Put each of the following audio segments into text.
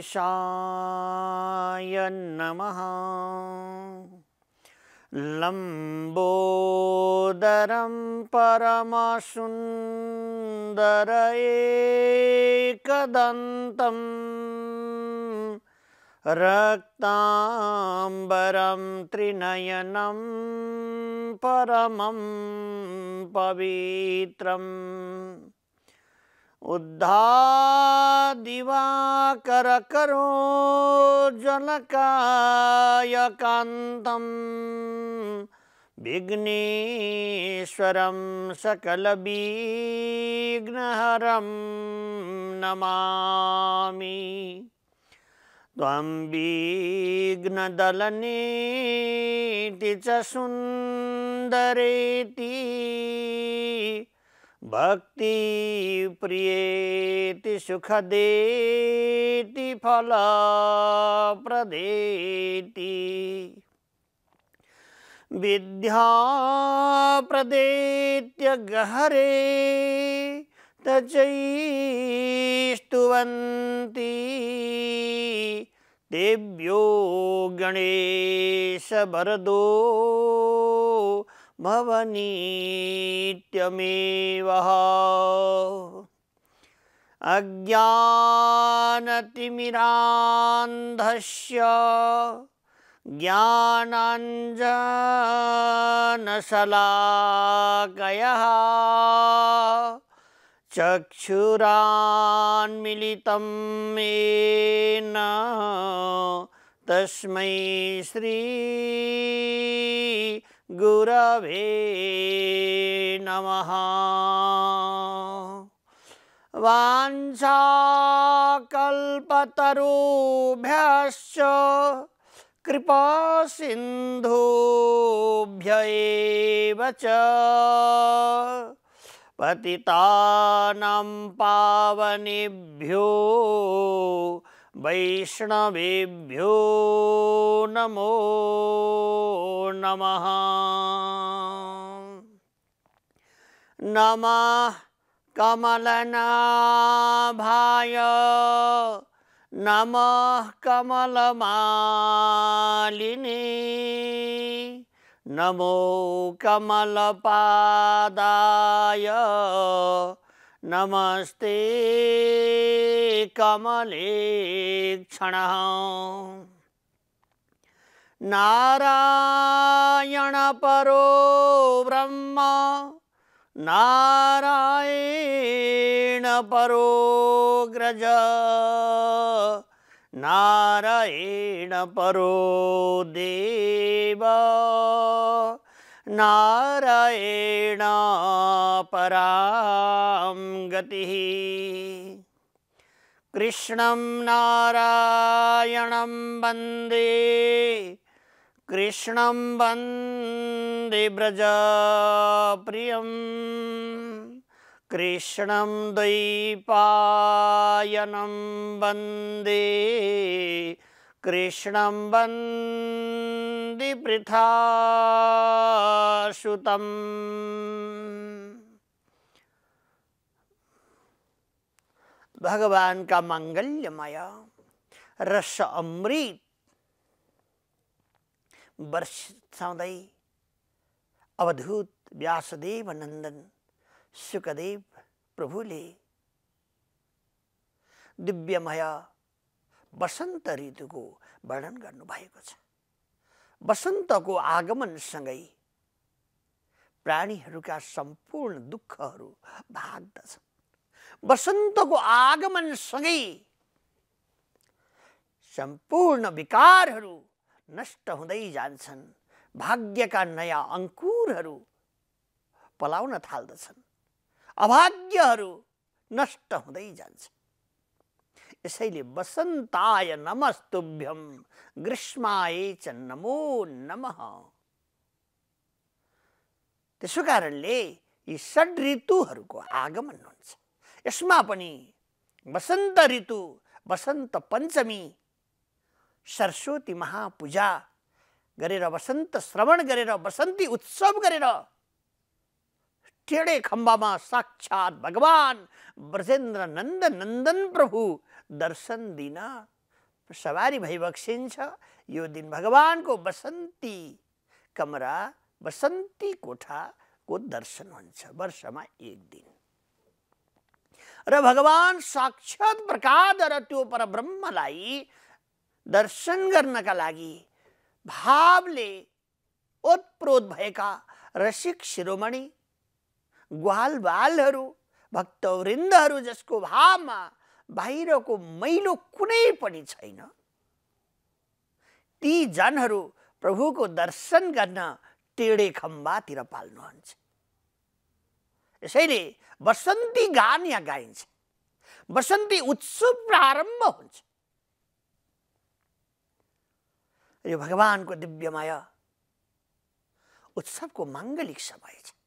गणेशाय नमः लम्बोदरं परमसुन्दर एकदन्तं रक्ताम्बरं त्रिनयनं परमं पवित्रम् उद्धा दिवाकर करो जनकाय कांतम विघ्नेश्वरम सकल विघ्नहरम नमामि त्वं च सुन्दरेति भक्ति प्रियेति सुखदेति फल प्रदेति विद्या प्रदेत्य गहरे तचैस्तुवन्ति तेभ्यो गणेशभरदो भवनीत्यमेवः अज्ञानतिमिरान्धस्य ज्ञानाञ्जनशलाकयः चक्षुरान्मिलितं येन तस्मै श्री गुरवे नमः वाञ्छाकल्पतरुभ्यश्च कृपासिन्धुभ्य एव च पतितानं पावनिभ्यो वैष्णवेभ्यो नमो नमः नमः कमलनाभाय नमः कमलमालिनी नमो कमलपादाय नमस्ते कमलेक्षणः नारायणपरो ब्रह्म नारायण परो ग्रज नारायणपरोऽग्रज परो देव नारायण परां गतिः कृष्णं नारायणं वन्दे कृष्णं वन्दे व्रजप्रियं कृष्णं द्वैपायनं वन्दे कृष्ण कृष्णं वन्दिपृथाशुतम् भगवान का माया रस अमृत वर्ष सौदय अवधूत व्यासदेव नंदन सुखदेव प्रभुले दिव्यमया वसन्त ऋतुको वर्णन गर्नुभएको छ वसन्तको आगमनसँगै प्राणीहरूका सम्पूर्ण दुःखहरू भाग्दछन् वसन्तको आगमनसँगै सम्पूर्ण विकारहरू नष्ट हुँदै जान्छन् भाग्यका नयाँ अङ्कुरहरू पलाउन थाल्दछन् अभाग्यहरू नष्ट हुँदै जान्छन् यसैले वसन्ताय नमस्तुभ्यम ग्रीष्माय च नमो नम त्यसो कारणले यी षड ऋतुहरूको आगमन हुन्छ यसमा पनि वसन्त ऋतु वसन्त पञ्चमी सरस्वती महापूजा गरेर वसन्त श्रवण गरेर वसन्ती उत्सव गरेर टेढे खम्बामा साक्षात् भगवान् ब्रजेन्द्र नन्द नन्दन प्रभु दर्शन दिन सवारी भई बक्सिन्छ यो दिन को बसंती कमरा कोठा को दर्शन वर्ष में एक दिन र भगवान साक्षात प्रकाद रो त्यो परब्रह्मलाई दर्शन करना का लगी भावले ओतप्रोत भैया रसिक शिरोमणि ग्वाल बाल बालहरू जिसको भाव में बाहिरको मैलो कुनै पनि छैन ती जनहरू प्रभुको दर्शन गर्न टेढे खम्बातिर पाल्नुहुन्छ यसैले बसन्ती गान या गाइन्छ बसन्ती उत्सव प्रारम्भ हुन्छ यो भगवानको दिव्यमय उत्सवको माङ्गलिक समय छ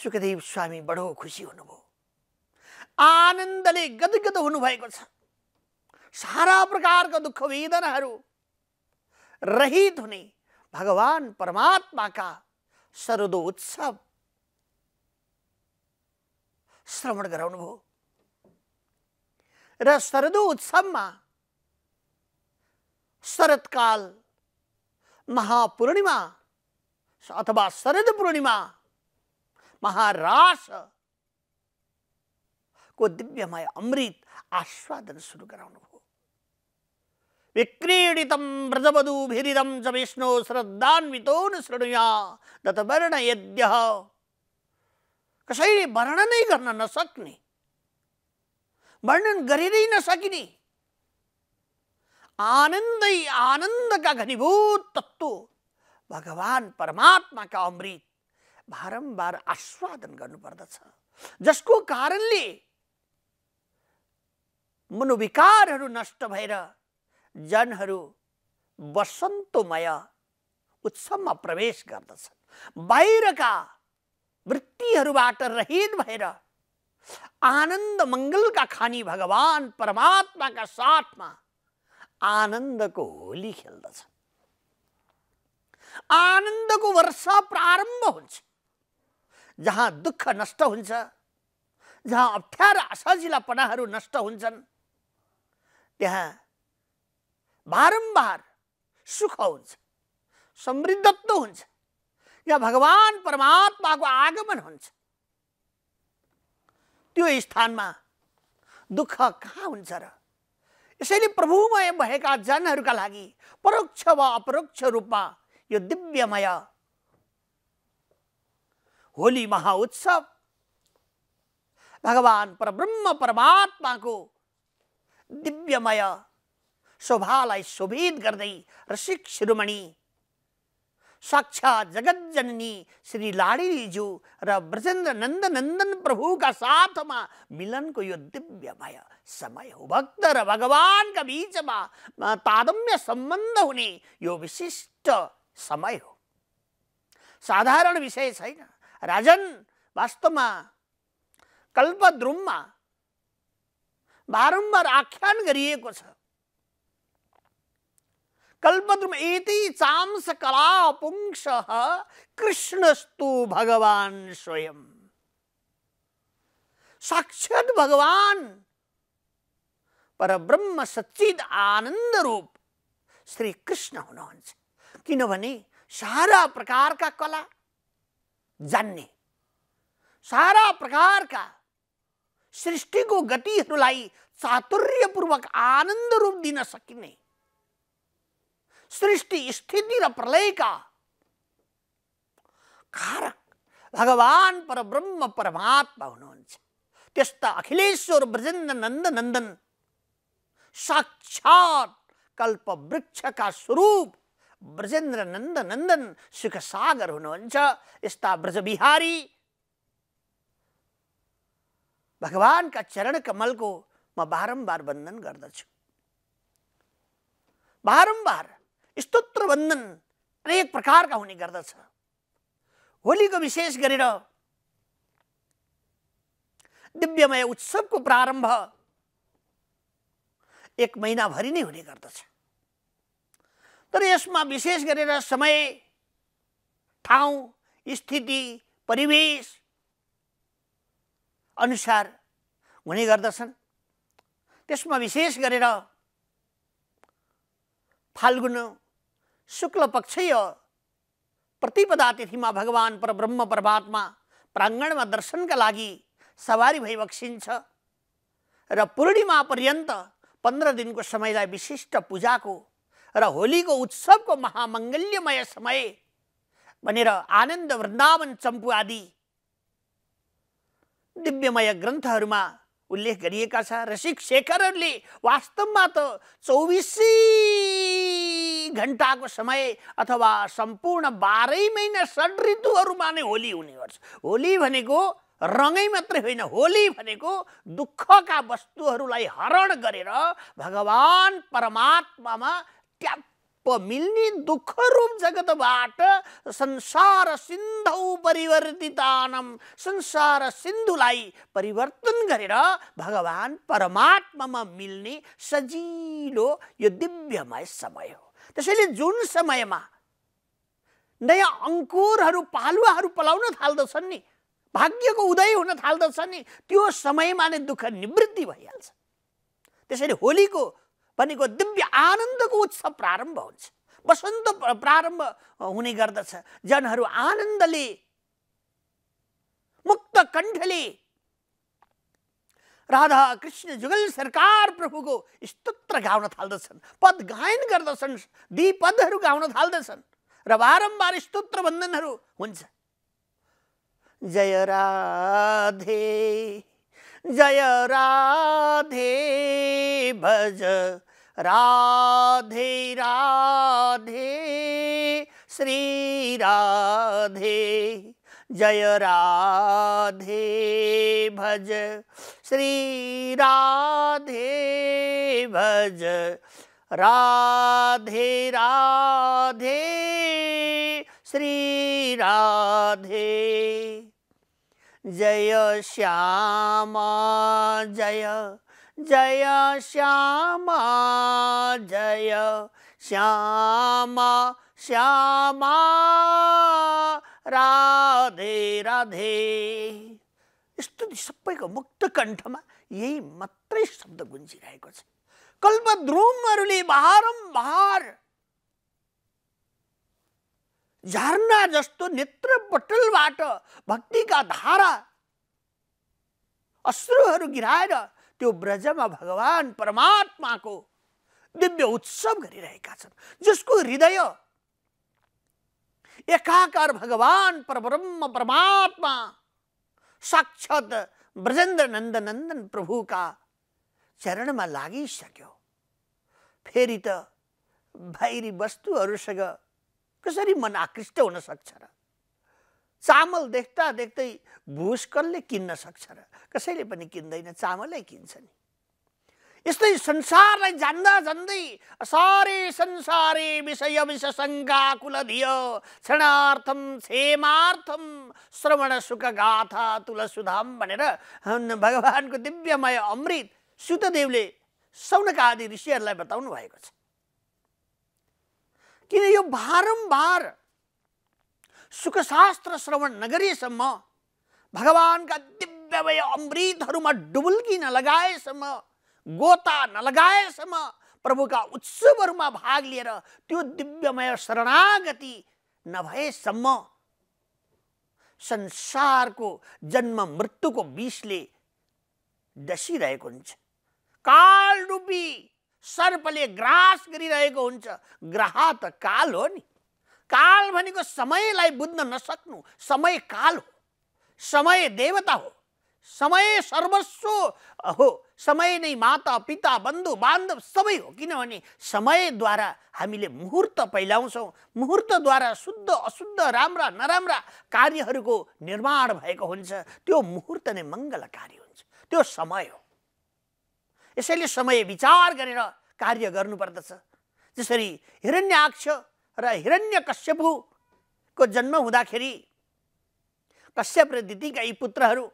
सुखदेव स्वामी बडो खुसी हुनुभयो आनन्दले गदगद हुनुभएको छ सारा प्रकारको दुःख वेदनाहरू रहित हुने भगवान् परमात्माका सरदो उत्सव श्रवण गराउनुभयो र सरदो उत्सवमा शरदकाल महापूर्णिमा अथवा शरद पूर्णिमा महारास को दिव्यमय अमृत आस्वादन शुरू गराउनुभयो विक्रीडितं व्रजवधूभिरिदं च विष्णो श्रद्धान्वितो न शृणुया दतवर्ण यद्यः कसैले वर्णनै गर्न नसक्ने वर्णन घनीभूत तत्व भगवान परमात्मा का अमृत बारम्बार आस्वादन गर्नुपर्दछ जसको कारणले मनोविकारहरू नष्ट भएर जनहरू वसन्तोमय उत्सवमा प्रवेश गर्दछन् बाहिरका वृत्तिहरूबाट रहित भएर आनन्द मङ्गलका खानी भगवान् परमात्माका साथमा आनन्दको होली खेल्दछन् आनन्दको वर्षा प्रारम्भ हुन्छ जहाँ दुःख नष्ट हुन्छ जहाँ अप्ठ्यारो असजिलापनाहरू नष्ट हुन्छन् त्यहाँ बारम्बार सुख हुन्छ समृद्धत्व हुन्छ या भगवान् परमात्माको आगमन हुन्छ त्यो स्थानमा दुःख कहाँ हुन्छ र यसैले प्रभुमय भएका जनहरूका लागि परोक्ष वा अपरोक्ष रूपमा यो दिव्यमय होली महाउत्सव भगवान पर ब्रह्म परमात्मा को दिव्यमय शोभा शोभित करते रसिक शिरोमणि साक्षात जगत जननी श्री रजेन्द्र नंद नंदन प्रभु का साथ में मिलन को यह दिव्यमय समय हो भक्त का बीच में तादम्य संबंध होने यो विशिष्ट समय हो साधारण विषय छाइना राजन वास्तवमा कल्पद्रुममा बारम्बार आख्यान गरिएको छ कल्पद्रुम यति चाम्स कला पुंस कृष्णस्तु भगवान स्वयं साक्षात भगवान परब्रह्म ब्रह्म आनन्द रूप श्री कृष्ण हुनुहुन्छ किनभने सारा प्रकारका कला जानने सारा प्रकार का सृष्टि को चातुर्य चातुर्यपूर्वक आनंद रूप दिन सकिने सृष्टि स्थिति र का कारक पर ब्रह्म परमात्मा हुनुहुन्छ त्यस्ता अखिलेश्वर ब्रजेन्द्र साक्षात कल्प वृक्ष का स्वरूप ब्रजेन्द्र नन्द नन्दन सुख सागर हुनुहुन्छ यस्ता ब्रजबिहारी भगवान्का चरण कमलको म बारम्बार वन्दन गर्दछु बारम्बार स्तोत्र वन्दन अनेक प्रकारका हुने गर्दछ होलीको विशेष गरेर दिव्यमय उत्सवको प्रारम्भ एक महिनाभरि नै हुने गर्दछ तर यसमा विशेष गरेर समय ठाउँ स्थिति परिवेश अनुसार हुने गर्दछन् त्यसमा विशेष गरेर फाल्गुन शुक्ल पक्षय प्रतिपदा तिथिमा भगवान् परब्रह्म परमात्मा प्राङ्गणमा दर्शनका लागि सवारी भई बक्सिन्छ र पूर्णिमा पर्यन्त पन्ध्र दिनको समयलाई विशिष्ट पूजाको र होलीको उत्सवको महामङ्गल्यमय समय भनेर आनन्द वृन्दावन चम्पु आदि दिव्यमय ग्रन्थहरूमा उल्लेख गरिएका छ रसिक शेखरहरूले वास्तवमा त चौबिसै घन्टाको समय अथवा सम्पूर्ण बाह्रै महिना षड ऋतुहरूमा नै होली हुने गर्छ होली भनेको रङै मात्रै होइन होली भनेको दुःखका वस्तुहरूलाई हरण गरेर भगवान् परमात्मामा मिल्ने दुःख रूप जगतबाट संसार सिन्धौ परिवर्तितानम संसार सिन्धुलाई परिवर्तन गरेर भगवान् परमात्मामा मिल्ने सजिलो यो दिव्यमय समय हो त्यसैले जुन समयमा नयाँ अङ्कुरहरू पालुवाहरू पलाउन थाल्दछन् नि भाग्यको उदय हुन थाल्दछ नि त्यो समयमा नै दुःख निवृत्ति भइहाल्छ त्यसैले होलीको भनेको दिव्य आनन्दको उत्सव प्रारम्भ हुन्छ वसन्त प्रारम्भ हुने गर्दछ जनहरू आनन्दले मुक्त कण्ठले राधा कृष्ण जुगल सरकार प्रभुको स्तोत्र गाउन थाल्दछन् पद गायन गर्दछन् दी पदहरू गाउन थाल्दछन् र बारम्बार स्तोत्र वन्दनहरू हुन्छ जय राधे जय राधे भज राधे राधे श्री राधे जय राधे भज श्री राधे भज राधे राधे श्री राधे जय श्याम जय जय श्यामा जय श्यामा श्यामा राधे राधे यस्तो सबैको मुक्त कण्ठमा यही मात्रै शब्द गुन्जिरहेको छ कल्पद्रुमहरूले बारम्बार झरना जस्तो नेत्र पटलबाट भक्तिका धारा अश्रुहरू गिराएर त्यो ब्रजमा भगवान परमात्मा को दिव्य उत्सव कर जिसको हृदय एकाकार भगवान परब्रह्म परमात्मा साक्षात ब्रजेन्द्र नन्द नन्दन प्रभुका चरणमा लागिसक्यो फेरि त बाहिरी वस्तुहरूसँग कसरी मन आकृष्ट हुन सक्छ चामल देख्दा देख्दै भुस कसले किन्न सक्छ र कसैले पनि किन्दैन चामलै किन्छ नि यस्तै संसारलाई जान्दा जान्दै सारे संसारे विषय कुल दियो क्षणार्थम क्षेमार्थम श्रवण सुख गाथा तुलसुधाम भनेर भगवान्को दिव्यमय अमृत सुतदेवले सौनका आदि ऋषिहरूलाई बताउनु भएको छ किन यो भार सुखशास्त्र श्रवण भगवान का दिव्यमय में डुबुल्की लगाएसम गोता प्रभु का प्रभुका में भाग लिएर त्यो दिव्यमय शरणागति संसार को जन्म मृत्युको विषले डसिरहेको हुन्छ काल रूपी सर्पले ग्रास कर हुन्छ ग्राह त काल हो काल भनेको समयलाई बुझ्न नसक्नु समय काल हो समय देवता हो समय सर्वस्व हो समय नै माता पिता बन्धु बान्धव सबै हो किनभने समयद्वारा हामीले मुहुर्त पहिलाउँछौँ मुहुर्तद्वारा शुद्ध अशुद्ध राम्रा नराम्रा कार्यहरूको निर्माण भएको हुन्छ त्यो मुहुर्त नै मङ्गल कार्य हुन्छ त्यो समय हो यसैले समय विचार गरेर कार्य गर्नुपर्दछ जसरी हिरण्य र हिरण्य कश्यपुको जन्म हुँदाखेरि कश्यप र दिदीका यी पुत्रहरू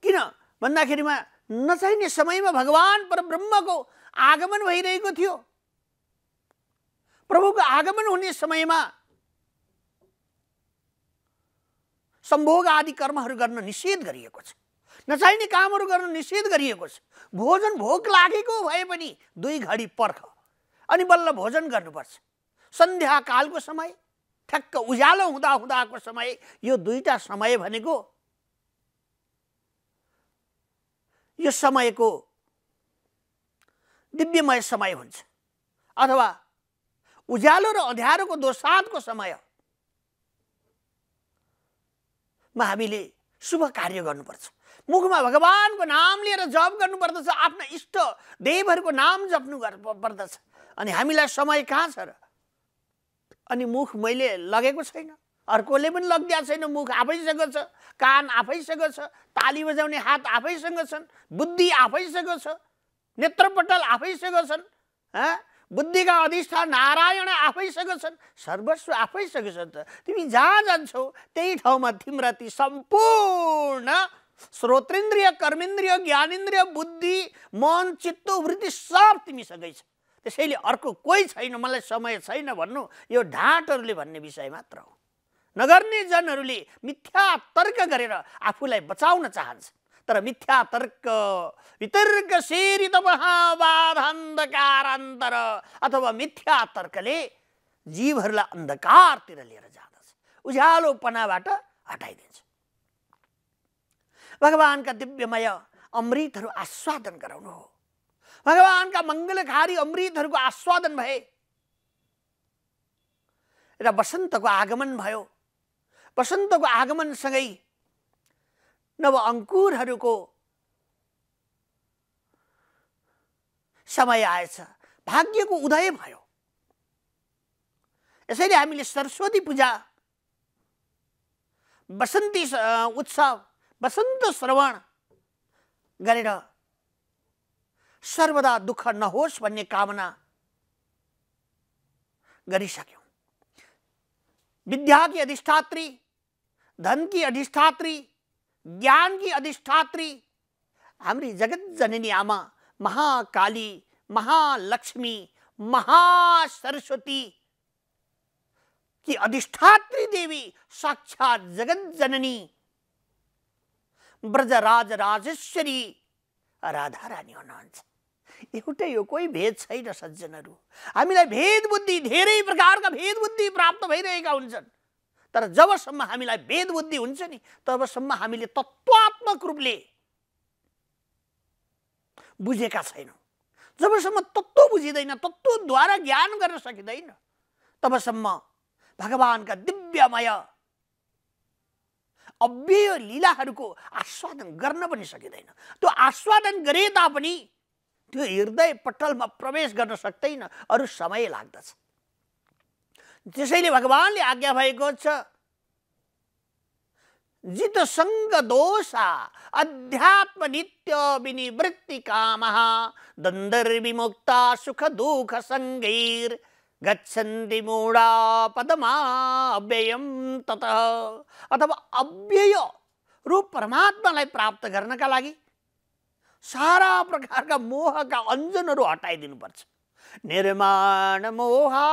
किन भन्दाखेरिमा नचाहिने समयमा भगवान् परब्रह्मको आगमन भइरहेको थियो प्रभुको आगमन हुने समयमा सम्भोग आदि कर्महरू गर्न निषेध गरिएको छ नचाहिने कामहरू गर्न निषेध गरिएको छ भोजन भोक लागेको भए पनि दुई घडी पर्ख अनि बल्ल भोजन गर्नुपर्छ सन्ध्याकालको समय ठ्याक्क उज्यालो हुँदा हुँदाको समय यो दुईवटा समय भनेको यो समयको दिव्यमय समय हुन्छ अथवा उज्यालो र अँध्यारोको दोसाँधको समयमा हामीले शुभ कार्य गर्नुपर्छ मुखमा भगवान्को नाम लिएर जप गर्नुपर्दछ आफ्ना इष्ट देवहरूको नाम जप्नु पर्दछ अनि हामीलाई समय कहाँ छ र अनि मुख मैले लगेको छैन अर्कोले पनि लगिदिएको छैन मुख आफैसँग छ कान आफैसँग छ ताली बजाउने हात आफैसँग छन् बुद्धि आफैसँग छ नेत्रपटल आफैसँग छन् बुद्धिका अधिष्ठान नारायण आफैसँग छन् सर्वस्व आफैसँग छन् त तिमी जहाँ जान्छौ त्यही ठाउँमा तिम्रा ती सम्पूर्ण श्रोतेन्द्रिय कर्मेन्द्रिय ज्ञानेन्द्रिय बुद्धि मन चित्त वृद्धि सब तिमीसँगै छ त्यसैले अर्को कोही छैन मलाई समय छैन भन्नु यो ढाँटहरूले भन्ने विषय मात्र हो नगर्ने जनहरूले मिथ्या तर्क गरेर आफूलाई बचाउन चाहन्छ तर मिथ्या तर्क वितर्क सेरित अन्धकारान्तर अथवा मिथ्या तर्कले जीवहरूलाई अन्धकारतिर लिएर जाँदछ उज्यालोपनाबाट हटाइदिन्छ भगवान्का दिव्यमय अमृतहरू आस्वादन गराउनु हो भगवान्का मङ्गलकारी अमृतहरूको आस्वादन भए र वसन्तको आगमन भयो वसन्तको आगमनसँगै नव को समय भाग्य को उदय भो यसैले हमें सरस्वती पूजा बसंती उत्सव बसंत श्रवण कर सर्वदा दुख नहोस् भाई कामना विद्या की अधिष्ठात्री की अधिष्ठात्री ज्ञान की अधिष्ठात्री हमारी जगत जननी आमा महाकाली महालक्ष्मी महासरस्वती की अधिष्ठात्री देवी साक्षात जगत जननी ब्रजराज राजेश्वरी राधा रानी हुनुहुन्छ एउटै यो कोही भेद छैन सज्जनहरू हामीलाई भेद बुद्धि धेरै प्रकारका भेद बुद्धि प्राप्त भइरहेका हुन्छन् तर जबसम्म हामीलाई वेदबुद्धि हुन्छ नि तबसम्म हामीले तत्त्वात्मक रूपले बुझेका छैनौँ जबसम्म तत्त्व बुझिँदैन तत्त्वद्वारा ज्ञान गर्न सकिँदैन तबसम्म भगवान्का दिव्यमय अव्यय लीलाहरूको आस्वादन गर्न पनि सकिँदैन त्यो आस्वादन गरे तापनि त्यो हृदय पटलमा प्रवेश गर्न सक्दैन अरू समय लाग्दछ त्यसैले भगवान्ले आज्ञा भएको छ सङ्ग दोषा अध्यात्म नित्य विनिवृत्ति काम विमुक्ता सुख दुःख सङ्गीर गच्छन्ति मूढा पदमा अव्ययम् ततः अथवा अव्यय रूप परमात्मालाई प्राप्त गर्नका लागि सारा प्रकारका मोहका हटाइदिनु हटाइदिनुपर्छ निर्माण मोहा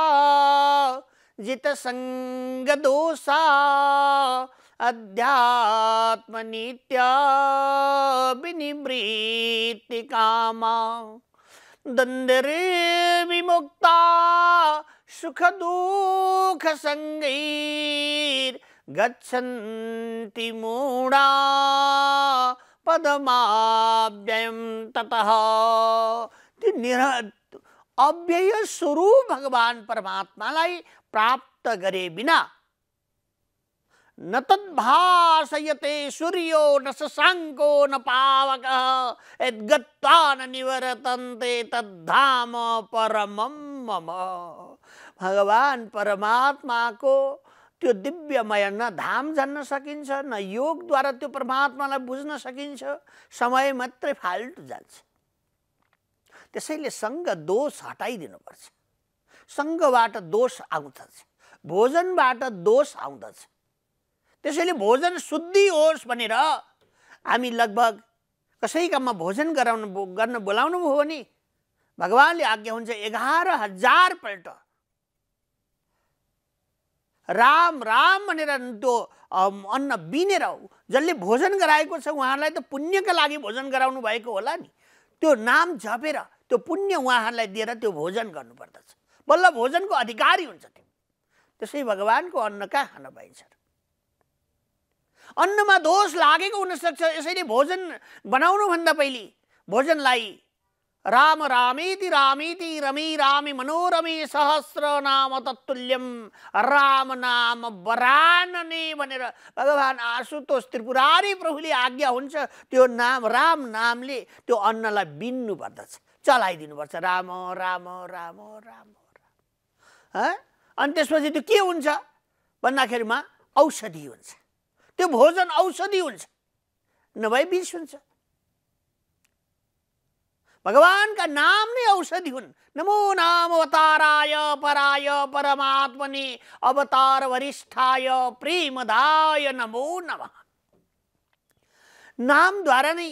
जित संग दोषा अध्यात्म नित्या विनिवृत्ति कामा दंदरे विमुक्ता सुख दुख संगीर गच्छन्ति मूढ़ा पदमाव्ययम ततः अव्यय स्वरूप भगवान परमात्मालाई प्राप्त गरे बिना न तद्भाषयते सूर्यो न शशाङ्को न पावकः यद्गत्वा न निवर्तन्ते तद्धाम परमं मम भगवान परमात्माको त्यो दिव्यमय न धाम जान्न सकिन्छ न योगद्वारा त्यो परमात्मालाई बुझ्न सकिन्छ समय मात्रै फाल्टु जान्छ त्यसैले सङ्घ दोष हटाइदिनुपर्छ सङ्घबाट दोष आउँदछ भोजनबाट दोष आउँदछ त्यसैले भोजन शुद्धि होस् भनेर हामी लगभग कसैकामा भोजन गराउनु गर्न बोलाउनु भयो भने भगवान्ले आज्ञा हुन्छ एघार हजारपल्ट राम राम भनेर त्यो अन्न बिनेर जसले भोजन गराएको छ उहाँहरूलाई त पुण्यका लागि भोजन गराउनु भएको होला नि त्यो नाम झपेर त्यो पुण्य उहाँहरूलाई दिएर त्यो भोजन गर्नुपर्दछ बल्ल भोजनको अधिकारी हुन्छ त्यो त्यसै भगवान्को अन्न कहाँ खान पाइन्छ अन्नमा दोष लागेको हुनसक्छ यसैले भोजन बनाउनुभन्दा पहिले भोजनलाई राम रामेति रामेति रमी रामे मनोरमी सहस्र नाम तत्तुल्यम राम नाम बरानने भनेर भगवान् आशुतोष त्रिपुरारी प्रभुले आज्ञा हुन्छ त्यो नाम राम नामले त्यो अन्नलाई बिन्नु पर्दछ चलाइदिनुपर्छ राम राम राम राम राम अनि त्यसपछि त्यो के हुन्छ भन्दाखेरिमा औषधि हुन्छ त्यो भोजन औषधि हुन्छ नभए विष हुन्छ भगवान्का नाम नै औषधि हुन् नमो नाम अवताराय पराय परमात्मनि अवतार वरिष्ठाय प्रेमदाय नमो नमः नामद्वारा नै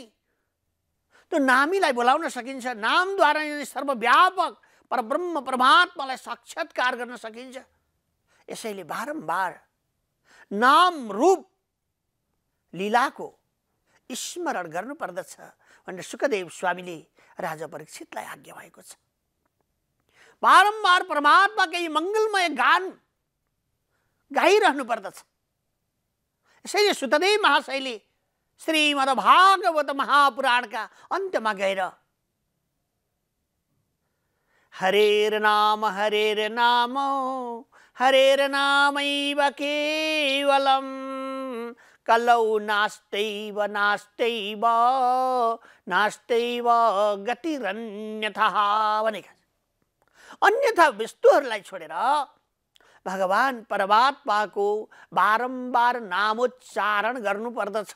त्यो नामीलाई बोलाउन सकिन्छ नामद्वारा सर्वव्यापक परब्रह्म परमात्मालाई साक्षात्कार गर्न सकिन्छ यसैले बारम्बार नाम रूप लीलाको स्मरण गर्नुपर्दछ भनेर सुखदेव स्वामीले राजा परीक्षितलाई आज्ञा भएको छ बारम्बार परमात्मा केही मङ्गलमय गान गाइरहनु पर्दछ यसैले सुतदेव महाशयले श्रीमद्भागवत महापुराणका अन्त्यमा गएर हरेर नाम हरेर नाम हरेर नामैव केवलम कलौ नास्तैव नास्तैव नास्त्यैव गतिरन्यथा भनेका अन्यथा विष्णुहरूलाई छोडेर भगवान् परमात्माको बारम्बार नामोच्चारण गर्नुपर्दछ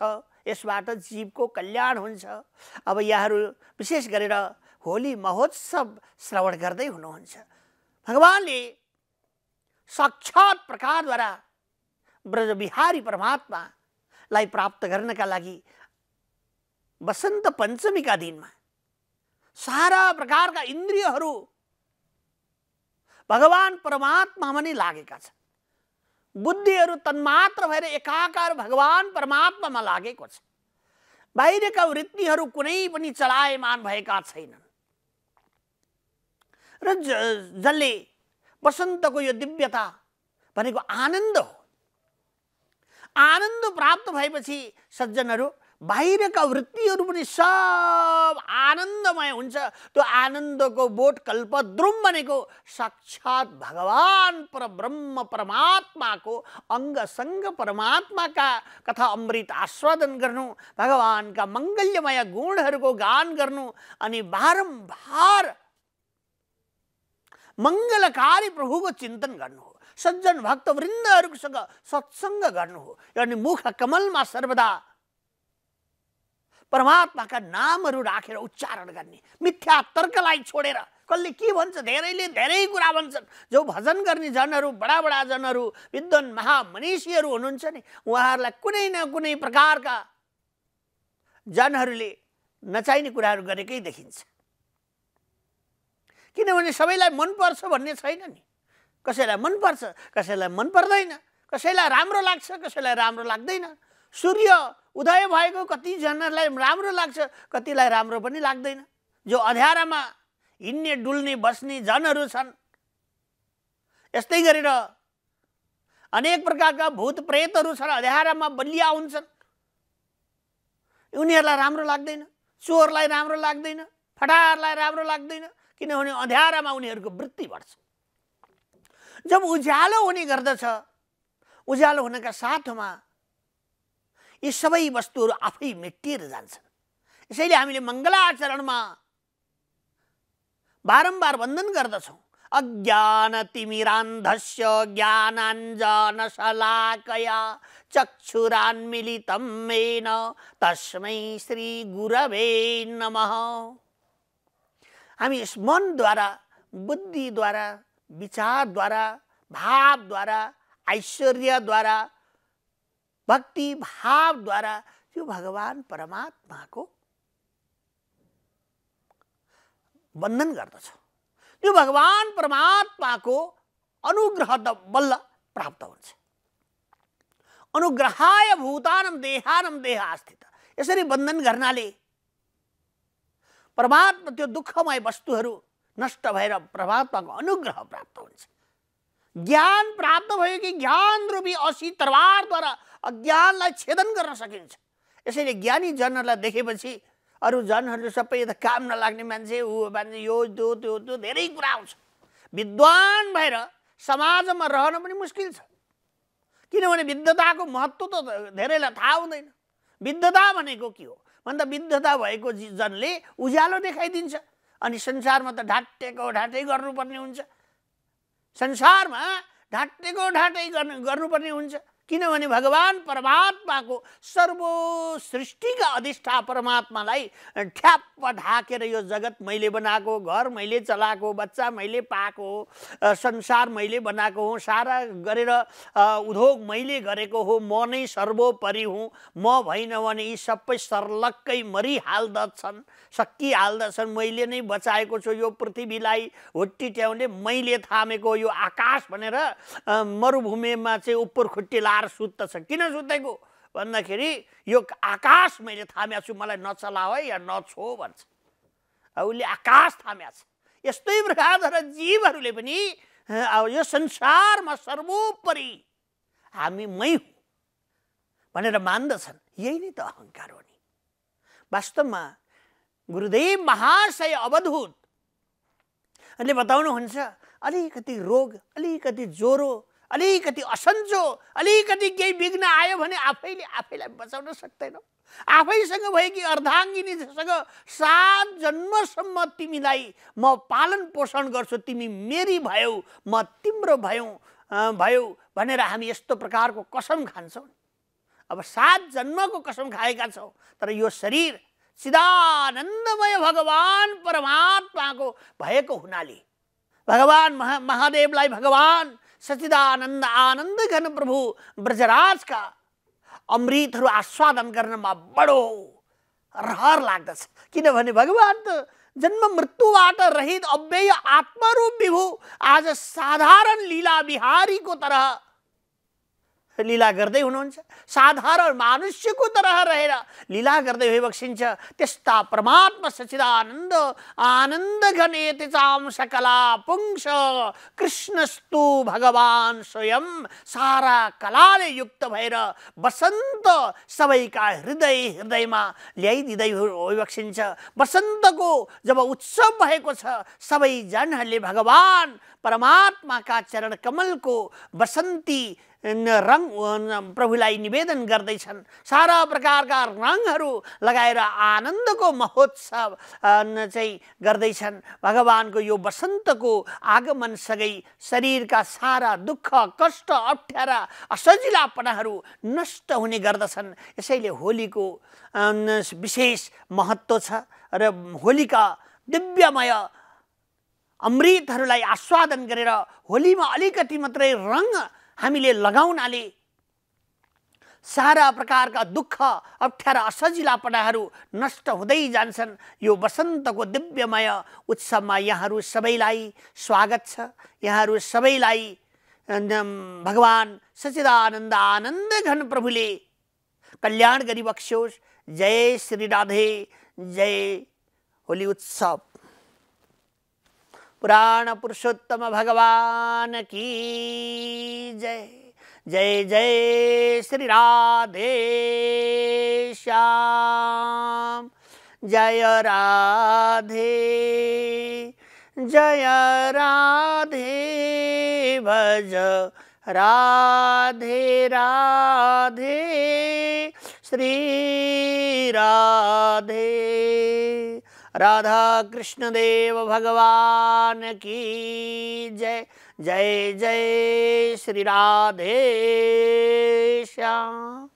यसबाट जीवको कल्याण हुन्छ अब यहाँहरू विशेष गरेर होली महोत्सव श्रवण गर्दै हुनुहुन्छ भगवान्ले साक्षात् प्रकारद्वारा ब्रजबिहारी परमात्मालाई प्राप्त गर्नका लागि वसन्त पञ्चमीका दिनमा सारा प्रकारका इन्द्रियहरू भगवान् परमात्मा नै लागेका छन् बुद्धिहरू तन्मात्र भएर एकाकार भगवान् परमात्मामा लागेको छ बाहिरका वृत्तिहरू कुनै पनि चलायमान भएका छैनन् र जसले वसन्तको यो दिव्यता भनेको आनन्द हो आनन्द प्राप्त भएपछि सज्जनहरू बाहिरका वृत्तिहरू पनि सब आनन्दमय हुन्छ त्यो आनन्दको बोट कल्पद्रुम भनेको साक्षात् भगवान् परब्रह्म परमात्माको अङ्गसङ्ग परमात्माका कथा अमृत आस्वादन गर्नु भगवान्का मङ्गल्यमय गुणहरूको गान गर्नु अनि बारम्बार मङ्गलकारी प्रभुको चिन्तन गर्नु हो सज्जन वृन्दहरूसँग सत्सङ्ग गर्नु हो अनि मुख कमलमा सर्वदा परमात्माका नामहरू राखेर उच्चारण गर्ने मिथ्या तर्कलाई छोडेर कसले के भन्छ धेरैले धेरै कुरा भन्छन् जो भजन गर्ने जनहरू बडा बडा जनहरू विद्वान महामनिषीहरू हुनुहुन्छ नि उहाँहरूलाई कुनै न कुनै प्रकारका जनहरूले नचाहिने कुराहरू गरेकै देखिन्छ किनभने सबैलाई मनपर्छ भन्ने छैन नि कसैलाई मनपर्छ कसैलाई मन पर्दैन कसैलाई राम्रो लाग्छ कसैलाई राम्रो लाग्दैन सूर्य उदय भएको कतिजनालाई राम्रो लाग्छ कतिलाई राम्रो पनि लाग्दैन जो अध्यारामा हिँड्ने डुल्ने बस्ने जनहरू छन् यस्तै गरेर अनेक प्रकारका भूत प्रेतहरू छन् अध्यारामा बलिया हुन्छन् उनीहरूलाई राम्रो लाग्दैन चोरलाई राम्रो लाग्दैन फटारलाई राम्रो लाग्दैन किनभने अँध्यारामा उनीहरूको वृत्ति बढ्छ जब उज्यालो हुने गर्दछ उज्यालो हुनका साथमा यी सबै वस्तुहरू आफै मेटिएर जान्छन् यसैले हामीले मङ्गलाचरणमा बारम्बार वन्दन गर्दछौँ अज्ञान तिमिरान्धस्य शलाकया चक्षुरान्मिलितं मेन तस्मै गुरवे नमः हामी यस मनद्वारा बुद्धिद्वारा विचारद्वारा भावद्वारा ऐश्वर्यद्वारा भक्ति भावद्वारा त्यो भगवान् परमात्माको बन्धन गर्दछ त्यो भगवान् परमात्माको अनुग्रह बल्ल प्राप्त हुन्छ अनुग्रहाय भूतानम देहानम देहास्थित यसरी बन्धन गर्नाले परमात्मा त्यो दुःखमय वस्तुहरू नष्ट भएर परमात्माको अनुग्रह प्राप्त हुन्छ ज्ञान प्राप्त भयो कि ज्ञान रूपी असी तरवारद्वारा अज्ञानलाई छेदन गर्न सकिन्छ यसैले ज्ञानी जनहरूलाई देखेपछि अरू जनहरू सबै यता काम नलाग्ने मान्छे ऊ मान्छे यो त्यो त्यो त्यो धेरै कुरा आउँछ विद्वान भएर समाजमा रहन पनि मुस्किल छ किनभने विद्धताको महत्त्व त धेरैलाई थाहा हुँदैन विद्धता भनेको के हो भन्दा विद्धता भएको जनले उज्यालो देखाइदिन्छ अनि संसारमा त ढाँटेको ढाटै गर्नुपर्ने हुन्छ संसारमा ढाँटेको ढाँटै गर्नुपर्ने हुन्छ किनभने भगवान् परमात्माको सर्वसृष्टिका अधिष्ठा परमात्मालाई ठ्याप्प ढाकेर यो जगत मैले बनाएको घर मैले चलाएको बच्चा मैले पाएको हो संसार मैले बनाएको हो सारा गरेर उद्योग मैले गरेको हो म नै सर्वोपरि हुँ म भइनँ भने यी सबै सर्लक्कै मरिहाल्दछन् सकिहाल्दछन् मैले नै बचाएको छु यो पृथ्वीलाई होट्टी ट्याउने मैले थामेको यो आकाश भनेर मरुभूमिमा चाहिँ उप्पुर खुट्टी ला कार सुत्दछ किन सुतेको भन्दाखेरि यो आकाश मैले थाम्या छु मलाई नचला है या नछो भन्छ उसले आकाश थाम्या छ यस्तै प्रकार जीवहरूले पनि अब यो संसारमा सर्वोपरि हामी मै हो भनेर मान्दछन् यही नै त अहङ्कार हो नि वास्तवमा गुरुदेव महाशय अवधूतले बताउनुहुन्छ अलिकति रोग अलिकति ज्वरो अलिकति असन्जो अलिकति केही विघ्न आयो भने आफैले आफैलाई बचाउन सक्दैनौ आफैसँग भएकी अर्धाङ्गिनीसँग सात जन्मसम्म तिमीलाई म पालन पोषण गर्छु तिमी मेरी भयौ म तिम्रो भयौ भयौ भनेर हामी यस्तो प्रकारको कसम खान्छौँ अब सात जन्मको कसम खाएका छौँ तर यो शरीर सिदानन्दमय भगवान् परमात्माको भएको हुनाले भगवान् महा महादेवलाई भगवान् सचिदानन्द आनन्द घन प्रभु ब्रजराजका अमृतहरू आस्वादन गर्नमा बडो रहर लाग्दछ किनभने भगवान् त जन्म मृत्युबाट रहित अव्यय आत्मरूप विभु आज साधारण लीला बिहारीको तरह लीला गर्दै हुनुहुन्छ साधारण मानुष्यको तरह रहेर लीला गर्दै बक्सिन्छ त्यस्ता परमात्मा सचिदानन्द आनन्द घनेति चाम सकला पुंस कृष्णस्तु भगवान् स्वयं सारा कलाले युक्त भएर बसन्त सबैका हृदय हृदयमा ल्याइदिँदै बक्सिन्छ बसन्तको जब उत्सव भएको छ सबैजनाले भगवान् परमात्माका चरण कमलको वसन्ती रङ प्रभुलाई निवेदन गर्दैछन् सारा प्रकारका रङहरू लगाएर आनन्दको महोत्सव चाहिँ गर्दैछन् भगवान्को यो वसन्तको आगमनसँगै शरीरका सारा दुःख कष्ट अप्ठ्यारा असजिलापनाहरू नष्ट हुने गर्दछन् यसैले होलीको विशेष महत्त्व छ र होलीका दिव्यमय अमृतहरूलाई आस्वादन गरेर होलीमा अलिकति मात्रै रङ हमी लगना सारा प्रकार का दुख अप्ठारा असजिलापना नष्ट यो बसंत को दिव्यमय दिव्यमय में यहाँ सबैलाई स्वागत यहाँ सब भगवान सचिदानंद आनंद घन प्रभुले कल्याण गरिबक्स्योस् जय श्री राधे जय होली उत्सव पुराण पुरुषोत्तम भगवान की जय जय जय श्री राधे श्याम जय राधे जय राधे भज राधे राधे श्री राधे राधा कृष्ण देव भगवान की जय जय जय श्री राधे श्याम